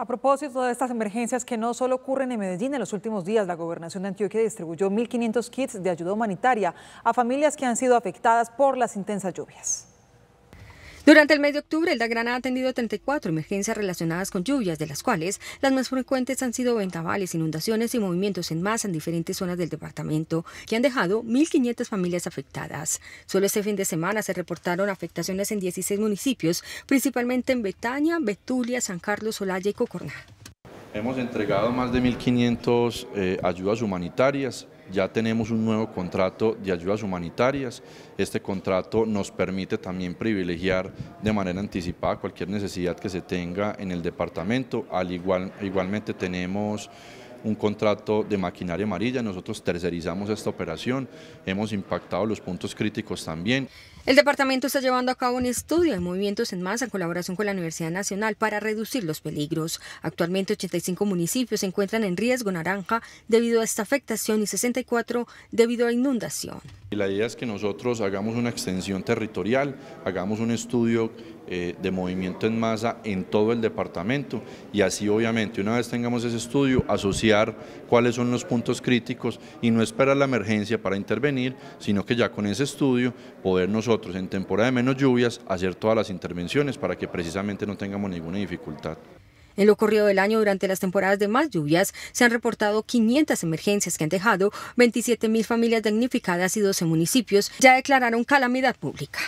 A propósito de estas emergencias que no solo ocurren en Medellín, en los últimos días la gobernación de Antioquia distribuyó 1.500 kits de ayuda humanitaria a familias que han sido afectadas por las intensas lluvias. Durante el mes de octubre, el Granada ha atendido 34 emergencias relacionadas con lluvias, de las cuales las más frecuentes han sido ventavales, inundaciones y movimientos en masa en diferentes zonas del departamento, que han dejado 1.500 familias afectadas. Solo este fin de semana se reportaron afectaciones en 16 municipios, principalmente en Betania, Betulia, San Carlos, Olaya y Cocorná. Hemos entregado más de 1.500 eh, ayudas humanitarias, ya tenemos un nuevo contrato de ayudas humanitarias. Este contrato nos permite también privilegiar de manera anticipada cualquier necesidad que se tenga en el departamento. Al igual, igualmente tenemos un contrato de maquinaria amarilla, nosotros tercerizamos esta operación, hemos impactado los puntos críticos también. El departamento está llevando a cabo un estudio de movimientos en masa en colaboración con la Universidad Nacional para reducir los peligros. Actualmente 85 municipios se encuentran en riesgo naranja debido a esta afectación y 64 debido a inundación. La idea es que nosotros hagamos una extensión territorial, hagamos un estudio eh, de movimiento en masa en todo el departamento y así obviamente una vez tengamos ese estudio asociar cuáles son los puntos críticos y no esperar la emergencia para intervenir, sino que ya con ese estudio poder nosotros en temporada de menos lluvias hacer todas las intervenciones para que precisamente no tengamos ninguna dificultad. En lo corrido del año, durante las temporadas de más lluvias, se han reportado 500 emergencias que han dejado 27.000 familias damnificadas y 12 municipios ya declararon calamidad pública.